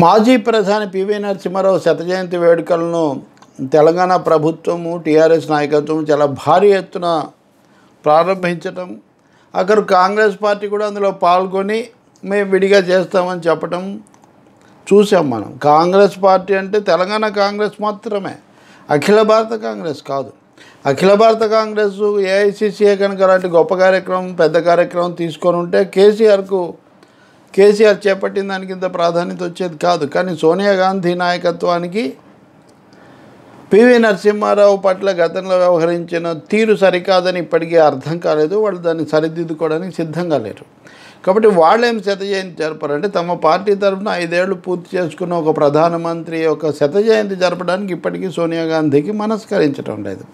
మాజీ ప్రధాని పివి నరసింహారావు శత జయంతి వేడుకలను తెలంగాణ ప్రభుత్వము టీఆర్ఎస్ నాయకత్వం చాలా భారీ ఎత్తున ప్రారంభించటం అక్కడ కాంగ్రెస్ పార్టీ కూడా అందులో పాల్గొని మేము విడిగా చేస్తామని చెప్పటం చూసాం మనం కాంగ్రెస్ పార్టీ అంటే తెలంగాణ కాంగ్రెస్ మాత్రమే అఖిల భారత కాంగ్రెస్ కాదు అఖిల భారత కాంగ్రెస్ ఏఐసిసిఏ కనుక అలాంటి గొప్ప కార్యక్రమం పెద్ద కార్యక్రమం తీసుకొని ఉంటే కేసీఆర్కు కేసీఆర్ చేపట్టిన దానికి ఇంత ప్రాధాన్యత వచ్చేది కాదు కానీ సోనియా గాంధీ నాయకత్వానికి పివి నరసింహారావు పట్ల గతంలో వ్యవహరించిన తీరు సరికాదని ఇప్పటికీ అర్థం కాలేదు వాళ్ళు దాన్ని సరిదిద్దుకోవడానికి సిద్ధంగా లేరు కాబట్టి వాళ్ళేం శత జయంతి జరపరంటే తమ పార్టీ తరఫున ఐదేళ్లు పూర్తి చేసుకున్న ఒక ప్రధానమంత్రి యొక్క శత జయంతి జరపడానికి ఇప్పటికీ సోనియా గాంధీకి మనస్కరించడం లేదు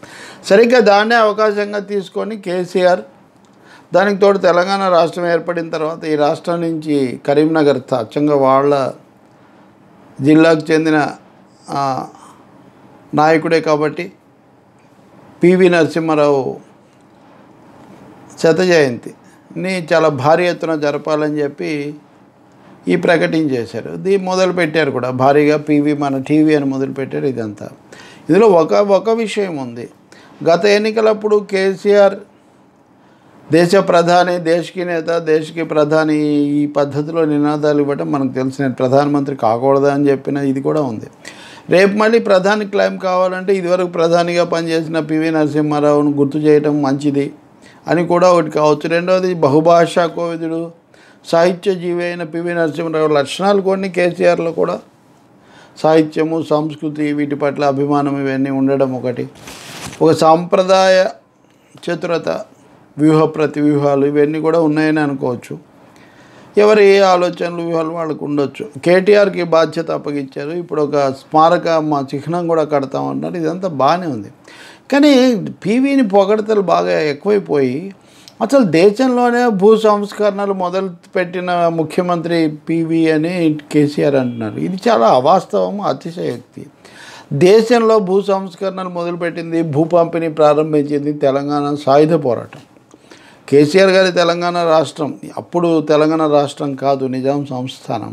సరిగ్గా దాన్నే అవకాశంగా తీసుకొని కేసీఆర్ దానికి తోడు తెలంగాణ రాష్ట్రం ఏర్పడిన తర్వాత ఈ రాష్ట్రం నుంచి కరీంనగర్ అచ్చంగా వాళ్ళ జిల్లాకు చెందిన నాయకుడే కాబట్టి పివి నరసింహారావు శత జయంతిని చాలా భారీ ఎత్తున జరపాలని చెప్పి ఈ ప్రకటించేశారు ఇది మొదలుపెట్టారు కూడా భారీగా పీవీ మన టీవీ అని మొదలుపెట్టారు ఇదంతా ఇందులో ఒక ఒక విషయం ఉంది గత ఎన్నికలప్పుడు కేసీఆర్ దేశ ప్రధాని దేశకి నేత దేశకి ప్రధాని ఈ పద్ధతిలో నినాదాలు ఇవ్వటం మనకు తెలిసిన ప్రధానమంత్రి కాకూడదా అని చెప్పిన ఇది కూడా ఉంది రేపు మళ్ళీ ప్రధాని క్లైమ్ కావాలంటే ఇదివరకు ప్రధానిగా పనిచేసిన పివి నరసింహారావును గుర్తు చేయటం మంచిది అని కూడా ఒకటి కావచ్చు రెండవది బహుభాషా కోవిదుడు సాహిత్య జీవి అయిన పివి నరసింహారావు లక్షణాలు కొన్ని కేసీఆర్లో కూడా సాహిత్యము సంస్కృతి వీటి పట్ల అభిమానం ఇవన్నీ ఉండడం ఒకటి ఒక సాంప్రదాయ చతురత వ్యూహ ప్రతివ్యూహాలు ఇవన్నీ కూడా ఉన్నాయని అనుకోవచ్చు ఏ ఆలోచనలు వ్యూహాలు వాళ్ళకు ఉండొచ్చు కేటీఆర్కి బాధ్యత అప్పగించారు ఇప్పుడు ఒక స్మారక మా చిహ్నం కూడా కడతామంటారు ఇదంతా బాగానే ఉంది కానీ పీవీని పొగడతలు బాగా ఎక్కువైపోయి అసలు దేశంలోనే భూ సంస్కరణలు మొదలు పెట్టిన ముఖ్యమంత్రి పీవీ అని కేసీఆర్ అంటున్నారు ఇది చాలా అవాస్తవం అతిశయోక్తి దేశంలో భూ సంస్కరణలు మొదలుపెట్టింది భూ పంపిణీ ప్రారంభించింది తెలంగాణ సాయుధ పోరాటం కేసీఆర్ గారి తెలంగాణ రాష్ట్రం అప్పుడు తెలంగాణ రాష్ట్రం కాదు నిజాం సంస్థానం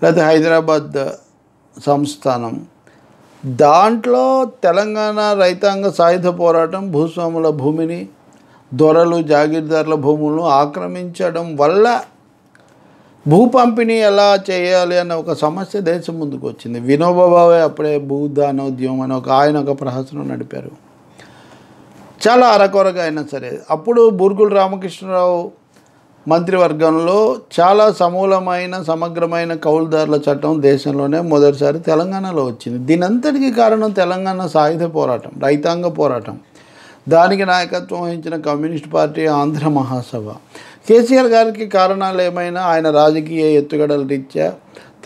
లేకపోతే హైదరాబాద్ సంస్థానం దాంట్లో తెలంగాణ రైతాంగ సాయుధ పోరాటం భూస్వాముల భూమిని దొరలు జాగీర్దార్ల భూములను ఆక్రమించడం వల్ల భూ పంపిణీ ఎలా చేయాలి అన్న ఒక సమస్య దేశం ముందుకు వచ్చింది వినోబాబావే అప్పుడే భూదానోద్యమం అని ఒక ఆయన ఒక ప్రహసనం నడిపారు చాలా అరకొరగా అయినా సరే అప్పుడు బూర్గుల రామకృష్ణరావు మంత్రివర్గంలో చాలా సమూలమైన సమగ్రమైన కౌలుదారుల చట్టం దేశంలోనే మొదటిసారి తెలంగాణలో వచ్చింది దీనంతటికీ కారణం తెలంగాణ సాయుధ పోరాటం రైతాంగ పోరాటం దానికి నాయకత్వం వహించిన కమ్యూనిస్ట్ పార్టీ ఆంధ్ర మహాసభ కేసీఆర్ గారికి కారణాలు ఏమైనా ఆయన రాజకీయ ఎత్తుగడల రీత్యా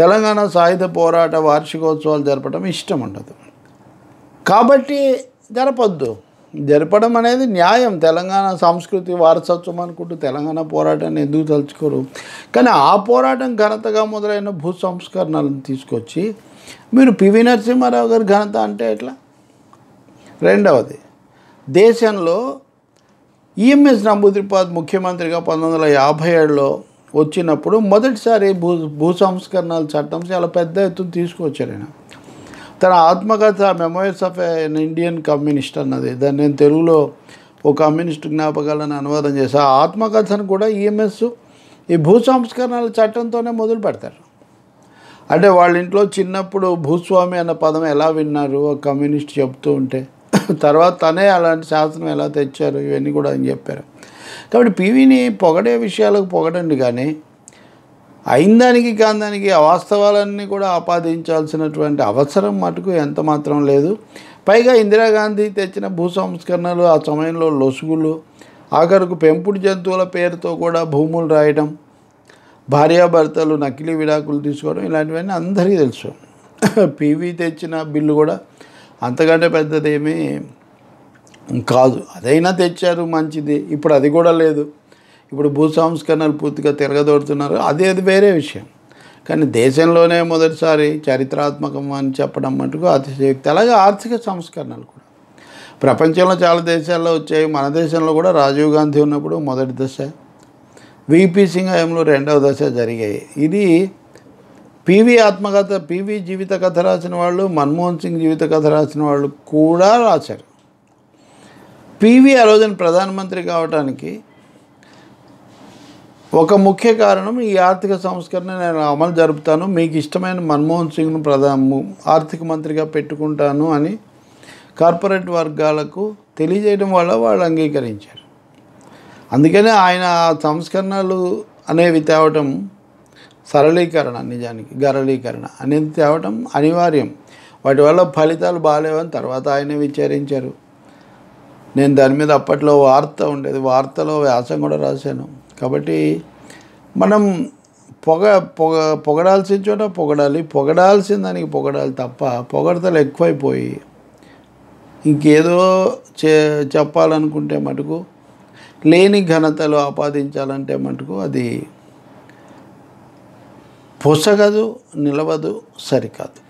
తెలంగాణ సాయుధ పోరాట వార్షికోత్సవాలు జరపడం ఇష్టం ఉండదు కాబట్టి జరపద్దు జరపడం అనేది న్యాయం తెలంగాణ సంస్కృతి వారసత్వం అనుకుంటూ తెలంగాణ పోరాటాన్ని ఎందుకు తలుచుకోరు కానీ ఆ పోరాటం ఘనతగా మొదలైన భూ సంస్కరణలను తీసుకొచ్చి మీరు పివి నరసింహారావు గారి ఘనత అంటే ఎట్లా రెండవది దేశంలో ఈఎంఎస్ నంబూద్రిపాద్ ముఖ్యమంత్రిగా పంతొమ్మిది వందల యాభై ఏడులో వచ్చినప్పుడు మొదటిసారి భూ భూ సంస్కరణల చట్టం చాలా పెద్ద ఎత్తున తీసుకొచ్చారు ఆయన తన ఆత్మకథ memoirs of an Indian communist అన్నది దాన్ని నేను తెలుగులో ఓ కమ్యూనిస్ట్ జ్ఞాపకాలను అనువాదం చేశా ఆత్మకథను కూడా ఈఎంఎస్ e ఈ భూ సంస్కరణల చట్టంతోనే మొదలు పెడతారు అంటే వాళ్ళ ఇంట్లో చిన్నప్పుడు భూస్వామి అన్న పదం ఎలా విన్నారు ఒక కమ్యూనిస్ట్ చెప్తూ ఉంటే తర్వాత తనే అలాంటి శాసనం ఎలా తెచ్చారు ఇవన్నీ కూడా అని చెప్పారు కాబట్టి పీవీని పొగడే విషయాలకు పొగడండి కానీ అయిందానికి కాందానికి వాస్తవాలన్నీ కూడా ఆపాదించాల్సినటువంటి అవసరం మటుకు ఎంత మాత్రం లేదు పైగా ఇందిరాగాంధీ తెచ్చిన భూ సంస్కరణలు ఆ సమయంలో లొసుగులు ఆఖరుకు పెంపుడు జంతువుల పేరుతో కూడా భూములు రాయడం భార్యాభర్తలు నకిలీ విడాకులు తీసుకోవడం ఇలాంటివన్నీ అందరికీ తెలుసు పీవీ తెచ్చిన బిల్లు కూడా అంతకంటే పెద్దదేమీ కాదు అదైనా తెచ్చారు మంచిది ఇప్పుడు అది కూడా లేదు ఇప్పుడు భూ సంస్కరణలు పూర్తిగా తిరగదోడుతున్నారు అది అది వేరే విషయం కానీ దేశంలోనే మొదటిసారి చరిత్రాత్మకం అని చెప్పడం మటుకు అతిశయోక్తి అలాగే ఆర్థిక సంస్కరణలు కూడా ప్రపంచంలో చాలా దేశాల్లో వచ్చాయి మన దేశంలో కూడా రాజీవ్ గాంధీ ఉన్నప్పుడు మొదటి దశ విపి సింగ్ హయాంలో రెండవ దశ జరిగాయి ఇది పివి ఆత్మకథ పివి జీవిత కథ రాసిన వాళ్ళు మన్మోహన్ సింగ్ జీవిత కథ రాసిన వాళ్ళు కూడా రాశారు పివి ఆ రోజున ప్రధానమంత్రి కావడానికి ఒక ముఖ్య కారణం ఈ ఆర్థిక సంస్కరణ నేను అమలు జరుపుతాను మీకు ఇష్టమైన మన్మోహన్ సింగ్ను ప్రధాన ఆర్థిక మంత్రిగా పెట్టుకుంటాను అని కార్పొరేట్ వర్గాలకు తెలియజేయడం వల్ల వాళ్ళు అంగీకరించారు అందుకనే ఆయన సంస్కరణలు అనేవి తేవటం సరళీకరణ నిజానికి గరళీకరణ అనేది తేవటం అనివార్యం వాటి వల్ల ఫలితాలు బాగాలేవని తర్వాత ఆయనే విచారించారు నేను దాని మీద అప్పట్లో వార్త ఉండేది వార్తలో వ్యాసం కూడా రాశాను కాబట్టి మనం పొగ పొగ పొగడాల్సిన చోట పొగడాలి పొగడాల్సిన దానికి పొగడాలి తప్ప పొగడతలు ఎక్కువైపోయి ఇంకేదో చే చెప్పాలనుకుంటే మటుకు లేని ఘనతలు ఆపాదించాలంటే మటుకు అది పొసగదు నిలవదు సరికాదు